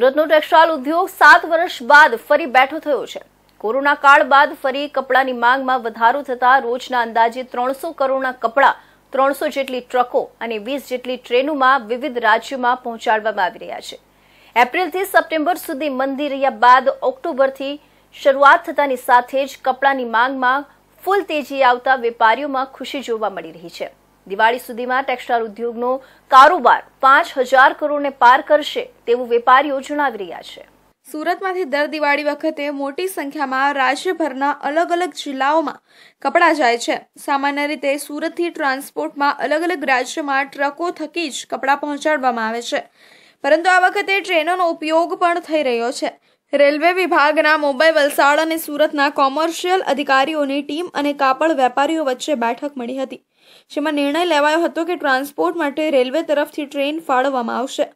સુરતનો ટેક્સટાઇલ ઉદ્યોગ સાત વર્ષ બાદ ફરી બેઠો થયો છે કોરોના કાળ બાદ ફરી કપડાની માંગમાં વધારો થતા રોજના અંદાજે ત્રણસો કરોડના કપડાં ત્રણસો જેટલી ટ્રકો અને વીસ જેટલી ટ્રેનોમાં વિવિધ રાજ્યોમાં પહોંચાડવામાં આવી રહ્યા છે એપ્રિલથી સપ્ટેમ્બર સુધી મંદી રહ્યા બાદ ઓક્ટોબરથી શરૂઆત થતાની સાથે જ કપડાની માંગમાં ફૂલ તેજી આવતા વેપારીઓમાં ખુશી જોવા મળી રહી છે દિવાળી સુધીમાં ટેક્સટાઇલ ઉદ્યોગનો કારોબાર પાંચ હજાર કરોડને પાર કરશે તેવું વેપારીઓ જણાવી રહ્યા છે સુરતમાંથી દર દિવાળી વખતે મોટી સંખ્યામાં રાજ્યભરના અલગ અલગ જિલ્લાઓમાં કપડાં જાય છે સામાન્ય રીતે સુરતથી ટ્રાન્સપોર્ટમાં અલગ અલગ રાજ્યમાં ટ્રકો થકી જ કપડાં પહોંચાડવામાં આવે છે પરંતુ આ વખતે ટ્રેનોનો ઉપયોગ પણ થઈ રહ્યો છે રેલવે વિભાગના મુંબઈ વલસાડ અને સુરતના કોમર્શિયલ અધિકારીઓની ટીમ અને કાપડ વેપારીઓ વચ્ચે બેઠક મળી હતી જેમાં નિર્ણય લેવાયો હતો કે ટ્રાન્સપોર્ટ માટે રેલવે તરફથી ટ્રેન ફાળવવામાં આવશે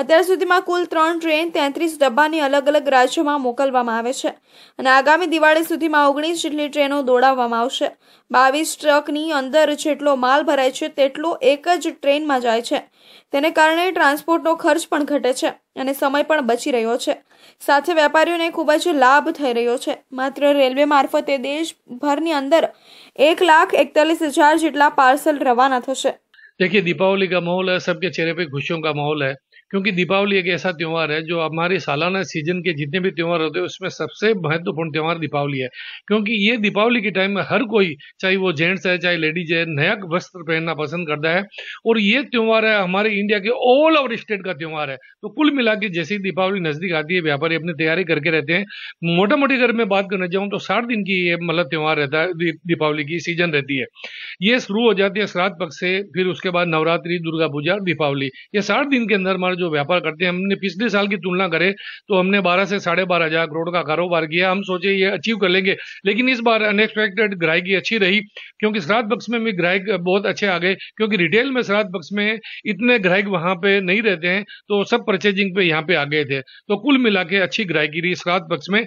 અત્યાર સુધીમાં કુલ ત્રણ ટ્રેન તેત્રીસ ડબ્બાની અલગ અલગ રાજ્યોમાં મોકલવામાં આવે છે અને આગામી દિવાળી સુધીમાં ઓગણીસ જેટલી ટ્રેનો દોડાવવામાં આવશે બાવીસ ટ્રકની અંદર જેટલો માલ ભરાય છે તેટલો એક જ ટ્રેનમાં જાય છે તેને કારણે ટ્રાન્સપોર્ટનો ખર્ચ પણ ઘટે છે અને સમય પણ બચી રહ્યો છે સાથે વેપારીઓને ખૂબ જ લાભ થઈ રહ્યો છે માત્ર રેલવે મારફતે દેશભરની અંદર એક લાખ એકતાલીસ હજાર જેટલા પાર્સલ રવાના થશે देखिए દીપાવલી का माहौल है सबके चेहरे पे खुशियों का माहौल है क्योंकि दीपावली एक ऐसा त्यौहार है जो हमारे सालाना सीजन के जितने भी त्यौहार होते हैं उसमें सबसे महत्वपूर्ण त्यौहार दीपावली है क्योंकि ये दीपावली के टाइम में हर कोई चाहे वो जेंट्स है चाहे लेडीज है नया वस्त्र पहनना पसंद करता है और ये त्यौहार है हमारे इंडिया के ऑल ओवर स्टेट का त्यौहार है तो कुल मिला के जैसे ही दीपावली नजदीक आती है व्यापारी अपनी तैयारी करके रहते हैं मोटा मोटी अगर मैं बात करना चाहूँ तो साठ दिन की ये मतलब त्यौहार रहता है दीपावली की सीजन रहती है ये शुरू हो जाती है श्राद्ध पक्ष से फिर उसके बाद नवरात्रि दुर्गा पूजा दीपावली ये साठ दिन के अंदर हमारे जो व्यापार करते हैं हमने पिछले साल की तुलना करें तो हमने बारह से साढ़े बारह हजार करोड़ का कारोबार किया हम सोचे ये अचीव कर लेंगे लेकिन इस बार अनएक्सपेक्टेड ग्राहकी अच्छी रही क्योंकि श्राद्ध पक्ष में भी ग्राहक बहुत अच्छे आ गए क्योंकि रिटेल में श्राद्ध पक्ष में इतने ग्राहक वहाँ पे नहीं रहते हैं तो सब परचेजिंग पे यहाँ पे आ गए थे तो कुल मिला के अच्छी ग्राहकी रही श्राद्ध पक्ष में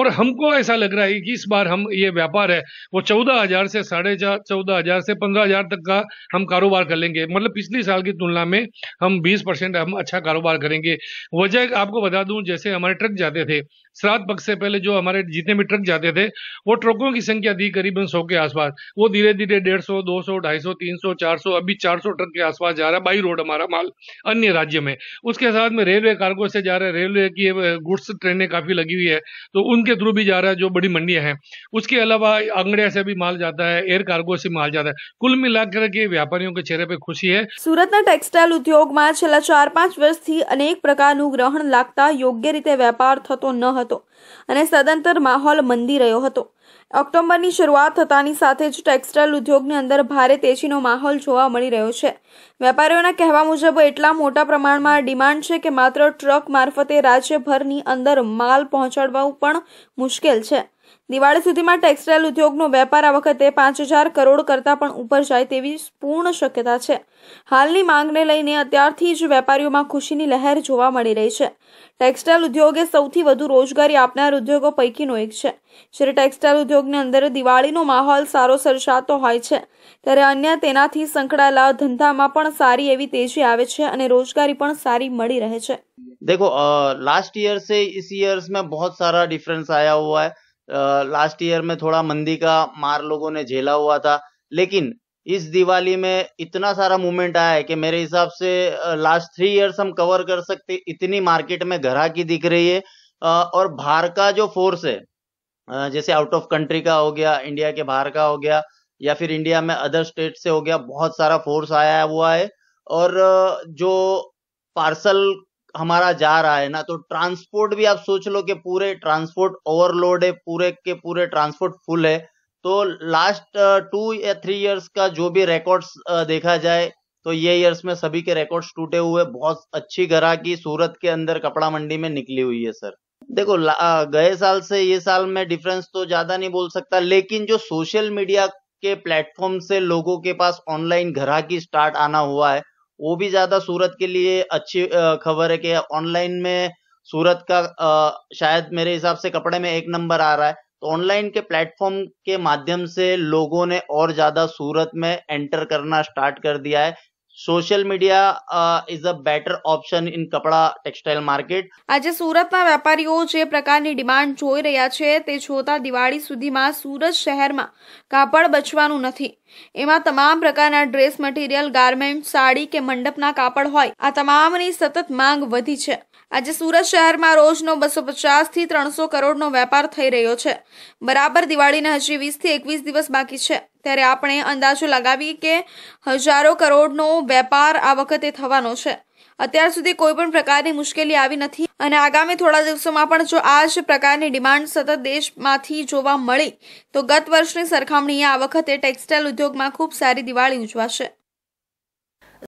और हमको ऐसा लग रहा है कि इस बार हम ये व्यापार है वो चौदह हजार से साढ़े चौदह हजार से पंद्रह हजार तक का हम कारोबार कर लेंगे मतलब पिछले साल की तुलना में हम बीस परसेंट हम अच्छा अच्छा कारोबार करेंगे वजह आपको बता दूं जैसे हमारे ट्रक जाते थे श्राद्ध पक्ष से पहले जो हमारे जितने भी ट्रक जाते थे वो ट्रकों की संख्या थी करीबन सौ के आसपास वो धीरे धीरे डेढ़ सौ दो सौ ढाई सौ तीन सौ चार सौ अभी चार सौ ट्रक के आसपास जा रहा है बाई रोड हमारा माल अन्य राज्य में उसके साथ में रेलवे कार्गो से जा रहे हैं रेलवे की गुड्स ट्रेनें काफी लगी हुई है तो उनके थ्रू भी जा रहा है जो बड़ी मंडियां हैं उसके अलावा आंगड़िया से भी माल जाता है एयर कार्गो से माल जाता है कुल मिलाकर के व्यापारियों के चेहरे पे खुशी है टेक्सटाइल उद्योग में छाला चार पांच વર્ષથી અનેક પ્રકારનું ગ્રહણ લાગતા યોગ્ય રીતે વેપાર થતો ન હતો અને સદંતર માહોલ મંદી રહ્યો હતો ઓક્ટોબરની શરૂઆત થતાની સાથે જ ટેક્સટાઇલ ઉદ્યોગની અંદર ભારે તેજીનો માહોલ જોવા મળી રહ્યો છે વેપારીઓના કહેવા મુજબ એટલા મોટા પ્રમાણમાં ડિમાન્ડ છે કે માત્ર ટ્રક મારફતે રાજ્યભરની અંદર માલ પહોંચાડવું પણ મુશ્કેલ છે દિવાળી સુધીમાં ટેક્સટાઇલ ઉદ્યોગનો વેપાર આ વખતે પાંચ હજાર કરોડ કરતાં પણ ઉપર જાય તેવી પૂર્ણ શક્યતા છે હાલની માંગને લઈને અત્યારથી જ વેપારીઓમાં ખુશીની લહેર જોવા મળી રહી છે ટેક્સટાઇલ ઉદ્યોગ એ સૌથી વધુ રોજગારી આપનાર ઉદ્યોગો પૈકીનો એક છે જ્યારે ટેક્સટાઇલ ઉદ્યોગની અંદર દિવાળીનો માહોલ સારો સર્જાતો હોય છે ત્યારે અન્ય તેનાથી સંકળાયેલા ધંધામાં પણ સારી એવી તેજી આવે છે અને રોજગારી પણ સારી મળી રહે છે દેખો લાસ્ટ से ઇસ ईयर में बहुत सारा डिफरेंस आया हुआ है लास्ट ईयर में थोड़ा मंदी का मार लोगों ने झेला हुआ था लेकिन इस दिवाली में इतना सारा मूवमेंट आया है कि मेरे हिसाब से लास्ट थ्री इयर्स हम कवर कर सकते इतनी मार्केट में घरा की दिख रही है और बाहर का जो फोर्स है जैसे आउट ऑफ कंट्री का हो गया इंडिया के बाहर का हो गया या फिर इंडिया में अदर स्टेट से हो गया बहुत सारा फोर्स आया हुआ है और जो पार्सल हमारा जा रहा है ना तो ट्रांसपोर्ट भी आप सोच लो कि पूरे ट्रांसपोर्ट ओवरलोड है पूरे के पूरे ट्रांसपोर्ट फुल है तो लास्ट टू uh, या थ्री इयर्स का जो भी रिकॉर्ड्स uh, देखा जाए तो ये ईयर्स में सभी के रिकॉर्ड्स टूटे हुए बहुत अच्छी की सूरत के अंदर कपड़ा मंडी में निकली हुई है सर देखो uh, गए साल से ये साल में डिफरेंस तो ज्यादा नहीं बोल सकता लेकिन जो सोशल मीडिया के प्लेटफॉर्म से लोगों के पास ऑनलाइन की स्टार्ट आना हुआ है वो भी ज्यादा सूरत के लिए अच्छी खबर है कि ऑनलाइन में सूरत का शायद मेरे हिसाब से कपड़े में एक नंबर आ रहा है तो ऑनलाइन के प्लेटफॉर्म के माध्यम से लोगों ने और ज्यादा सूरत में एंटर करना स्टार्ट कर दिया है social media is a better option in કપડા ટેક્સટાઇલ માર્કેટ આજે સુરતના વેપારીઓ જે પ્રકારની ડિમાન્ડ જોઈ રહ્યા છે તે છોતા દિવાળી સુધીમાં સુરત શહેરમાં કાપડ બચવાનું નથી એમાં તમામ પ્રકારના ડ્રેસ મટીરિયલ ગાર્મેન્ટ સાડી કે મંડપના કાપડ હોય આ તમામની સતત માંગ વધી છે આજે સુરત શહેરમાં રોજનો બસો પચાસ થી ત્રણસો કરોડનો વેપાર થઈ રહ્યો છે બરાબર દિવાળીના હજી વીસથી એકવીસ દિવસ બાકી છે ત્યારે આપણે અંદાજો લગાવીએ કે હજારો કરોડનો વેપાર આ વખતે થવાનો છે અત્યાર સુધી કોઈ પણ પ્રકારની મુશ્કેલી આવી નથી અને આગામી થોડા દિવસોમાં પણ જો આ જ પ્રકારની ડિમાન્ડ સતત દેશમાંથી જોવા મળી તો ગત વર્ષની સરખામણીએ આ વખતે ટેક્સટાઇલ ઉદ્યોગમાં ખૂબ સારી દિવાળી ઉજવાશે